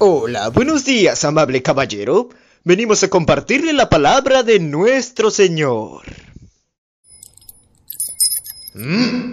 Hola, buenos días, amable caballero. Venimos a compartirle la palabra de nuestro Señor. ¿Mm?